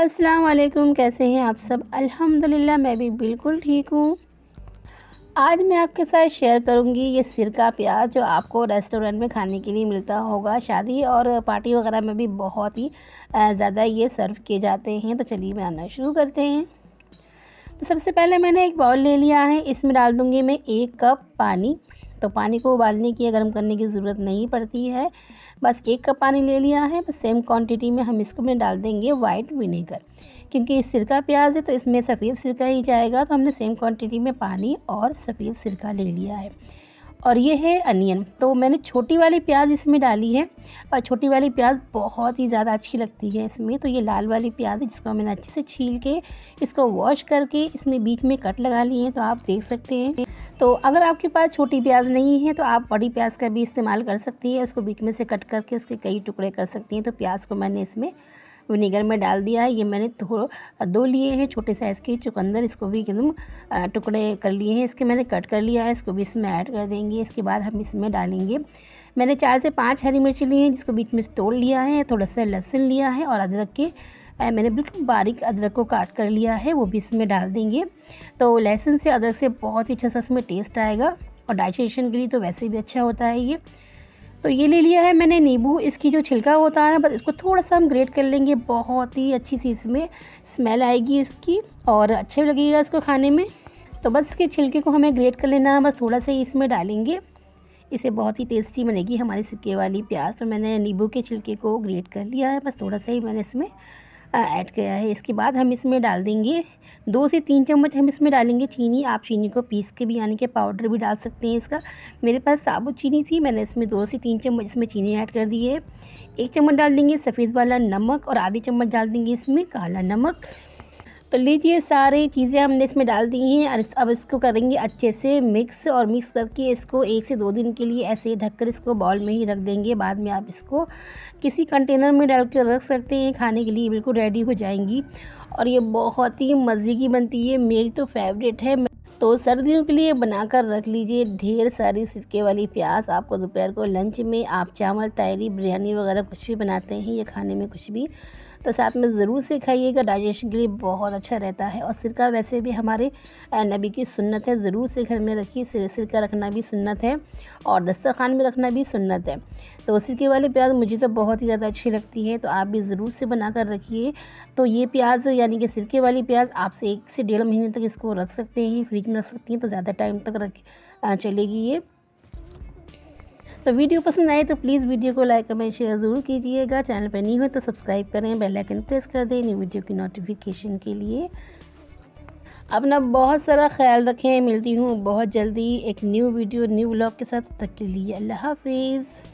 अस्सलाम वालेकुम कैसे हैं आप सब अल्हम्दुलिल्लाह मैं भी बिल्कुल ठीक हूँ आज मैं आपके साथ शेयर करूँगी ये सिरका प्याज जो आपको रेस्टोरेंट में खाने के लिए मिलता होगा शादी और पार्टी वगैरह में भी बहुत ही ज़्यादा ये सर्व किए जाते हैं तो चलिए बनाना शुरू करते हैं तो सबसे पहले मैंने एक बाउल ले लिया है इसमें डाल दूँगी मैं एक कप पानी तो पानी को उबालने की या गर्म करने की ज़रूरत नहीं पड़ती है बस एक कप पानी ले लिया है बस सेम क्वांटिटी में हम इसको में डाल देंगे वाइट विनेगर क्योंकि सिरका प्याज है तो इसमें सफ़ेद सिरका ही जाएगा तो हमने सेम क्वांटिटी में पानी और सफ़ेद सिरका ले लिया है और ये है अनियन तो मैंने छोटी वाली प्याज इसमें डाली है और छोटी वाली प्याज बहुत ही ज़्यादा अच्छी लगती है इसमें तो ये लाल वाली प्याज है जिसको मैंने अच्छे से छील के इसको वॉश करके इसमें बीच में कट लगा लिए हैं तो आप देख सकते हैं तो अगर आपके पास छोटी प्याज नहीं है तो आप बड़ी प्याज का भी इस्तेमाल कर सकती है उसको बीच में से कट करके उसके कई टुकड़े कर सकती हैं तो प्याज को मैंने इसमें विनेगर में डाल दिया है ये मैंने थोड़ा दो लिए हैं छोटे साइज़ के चुकंदर इसको भी एकदम टुकड़े कर लिए हैं इसके मैंने कट कर लिया है इसको भी इसमें ऐड कर देंगे इसके बाद हम इसमें डालेंगे मैंने चार से पाँच हरी मिर्ची ली हैं जिसको बीच में से तोड़ लिया है थोड़ा सा लहसुन लिया है और अदरक के मैंने बिल्कुल बारीक अदरक को काट कर लिया है वो भी इसमें डाल देंगे तो लहसुन से अदरक से बहुत ही अच्छा सा इसमें टेस्ट आएगा और डाइजेशन के लिए तो वैसे भी अच्छा होता है ये तो ये ले लिया है मैंने नींबू इसकी जो छिलका होता है बस इसको थोड़ा सा हम ग्रेट कर लेंगे बहुत ही अच्छी सी इसमें स्मेल आएगी इसकी और अच्छे लगेगा इसको खाने में तो बस इसके छिलके को हमें ग्रेट कर लेना है बस थोड़ा सा ही इसमें डालेंगे इसे बहुत ही टेस्टी बनेगी हमारी सिक्के वाली प्याज तो मैंने नींबू के छिलके को ग्रेट कर लिया है बस थोड़ा सा ही मैंने इसमें ऐड किया है इसके बाद हम इसमें डाल देंगे दो से तीन चम्मच हम इसमें डालेंगे चीनी आप चीनी को पीस के भी यानी कि पाउडर भी डाल सकते हैं इसका मेरे पास साबुत चीनी थी मैंने इसमें दो से तीन चम्मच इसमें चीनी ऐड कर दी है एक चम्मच डाल देंगे सफ़ेद वाला नमक और आधी चम्मच डाल देंगे इसमें काला नमक तो लीजिए सारी चीज़ें हमने इसमें डाल दी हैं और अब इसको करेंगे अच्छे से मिक्स और मिक्स करके इसको एक से दो दिन के लिए ऐसे ढककर इसको बॉल में ही रख देंगे बाद में आप इसको किसी कंटेनर में डाल कर रख सकते हैं खाने के लिए बिल्कुल रेडी हो जाएंगी और ये बहुत ही मज़े की बनती है मेरी तो फेवरेट है तो सर्दियों के लिए बनाकर रख लीजिए ढेर सारी सिरके वाली प्याज आपको दोपहर को लंच में आप चावल तैयारी बिरयानी वगैरह कुछ भी बनाते हैं या खाने में कुछ भी तो साथ में ज़रूर से खाइएगा डाइजेशन के लिए बहुत अच्छा रहता है और सिरका वैसे भी हमारे नबी की सुन्नत है ज़रूर से घर में रखिए सिरका रखना भी सुन्नत है और दस्तरखान में रखना भी सुन्नत है तो सिरके वाले प्याज मुझे तो बहुत ही ज़्यादा अच्छी लगती है तो आप भी ज़रूर से बना कर रखिए तो ये प्याज यानी कि सिरके वाली प्याज आपसे एक से डेढ़ महीने तक इसको रख सकते हैं फ्रिज में रख सकती हैं तो ज़्यादा टाइम तक रख चलेगी ये तो वीडियो पसंद आए तो प्लीज़ वीडियो को लाइक कमेंट शेयर ज़रूर कीजिएगा चैनल पर नहीं हो तो सब्सक्राइब करें बेल आइकन प्रेस कर दें न्यू वीडियो की नोटिफिकेशन के लिए अपना बहुत सारा ख्याल रखें मिलती हूँ बहुत जल्दी एक न्यू वीडियो न्यू ब्लॉग के साथ तब तक के लिए अल्लाह हाफिज़